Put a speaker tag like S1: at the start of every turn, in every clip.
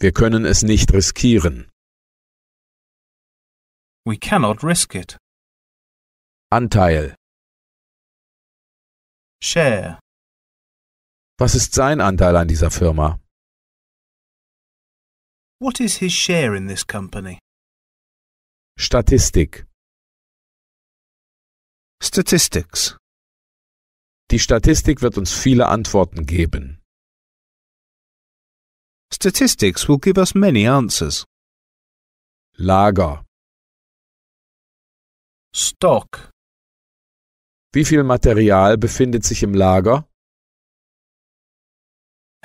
S1: Wir können es nicht riskieren. We cannot risk it. Anteil. Share. Was ist sein Anteil an dieser Firma? What is his share in this company? Statistik. Statistics. Die Statistik wird uns viele Antworten geben. Statistics will give us many answers. Lager. Stock. Wie viel Material befindet sich im Lager?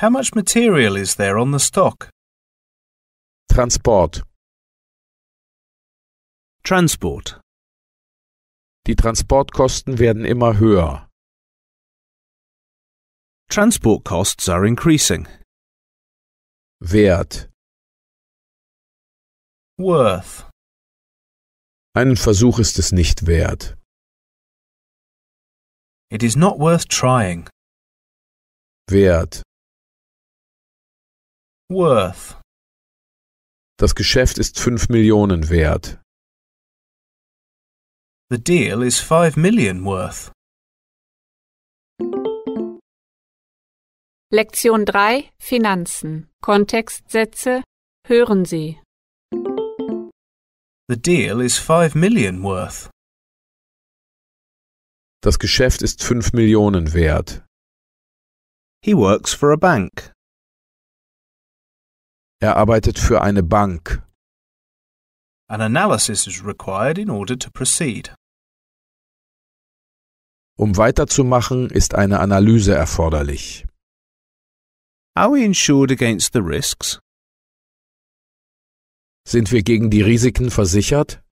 S1: How much material is there on the stock? Transport. Transport. Die Transportkosten werden immer höher. Transport costs are increasing. Wert. Worth. Einen Versuch ist es nicht wert. It is not worth trying. Wert. Worth. Das Geschäft ist fünf Millionen wert. The deal is five million worth. Lektion 3 Finanzen Kontextsätze hören Sie. The deal is 5 million worth. Das Geschäft ist 5 Millionen wert. He works for a bank. Er arbeitet für eine Bank. An analysis is required in order to proceed. Um weiterzumachen, ist eine Analyse erforderlich. Are we insured against the risks? Sind wir gegen die Risiken versichert?